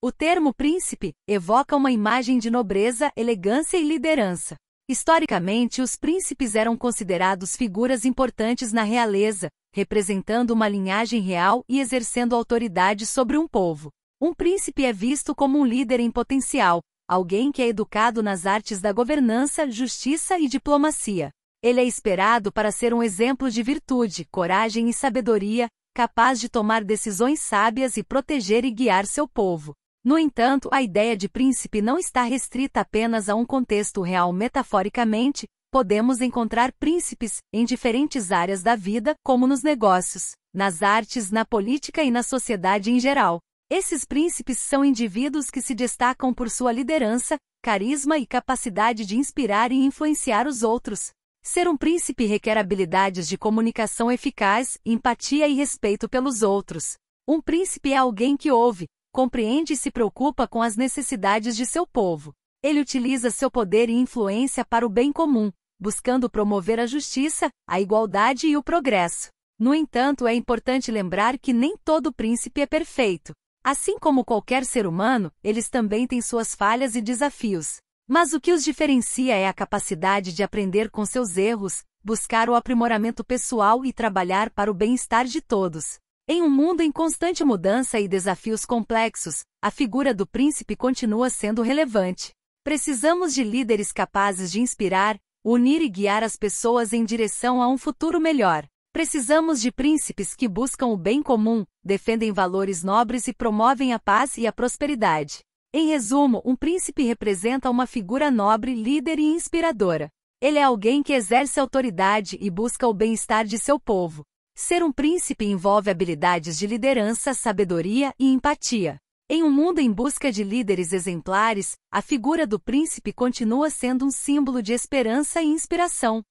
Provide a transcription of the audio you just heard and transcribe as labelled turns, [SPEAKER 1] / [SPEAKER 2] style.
[SPEAKER 1] O termo príncipe evoca uma imagem de nobreza, elegância e liderança. Historicamente, os príncipes eram considerados figuras importantes na realeza, representando uma linhagem real e exercendo autoridade sobre um povo. Um príncipe é visto como um líder em potencial, alguém que é educado nas artes da governança, justiça e diplomacia. Ele é esperado para ser um exemplo de virtude, coragem e sabedoria, capaz de tomar decisões sábias e proteger e guiar seu povo. No entanto, a ideia de príncipe não está restrita apenas a um contexto real metaforicamente, podemos encontrar príncipes em diferentes áreas da vida, como nos negócios, nas artes, na política e na sociedade em geral. Esses príncipes são indivíduos que se destacam por sua liderança, carisma e capacidade de inspirar e influenciar os outros. Ser um príncipe requer habilidades de comunicação eficaz, empatia e respeito pelos outros. Um príncipe é alguém que ouve, compreende e se preocupa com as necessidades de seu povo. Ele utiliza seu poder e influência para o bem comum, buscando promover a justiça, a igualdade e o progresso. No entanto, é importante lembrar que nem todo príncipe é perfeito. Assim como qualquer ser humano, eles também têm suas falhas e desafios. Mas o que os diferencia é a capacidade de aprender com seus erros, buscar o aprimoramento pessoal e trabalhar para o bem-estar de todos. Em um mundo em constante mudança e desafios complexos, a figura do príncipe continua sendo relevante. Precisamos de líderes capazes de inspirar, unir e guiar as pessoas em direção a um futuro melhor. Precisamos de príncipes que buscam o bem comum, defendem valores nobres e promovem a paz e a prosperidade. Em resumo, um príncipe representa uma figura nobre, líder e inspiradora. Ele é alguém que exerce autoridade e busca o bem-estar de seu povo. Ser um príncipe envolve habilidades de liderança, sabedoria e empatia. Em um mundo em busca de líderes exemplares, a figura do príncipe continua sendo um símbolo de esperança e inspiração.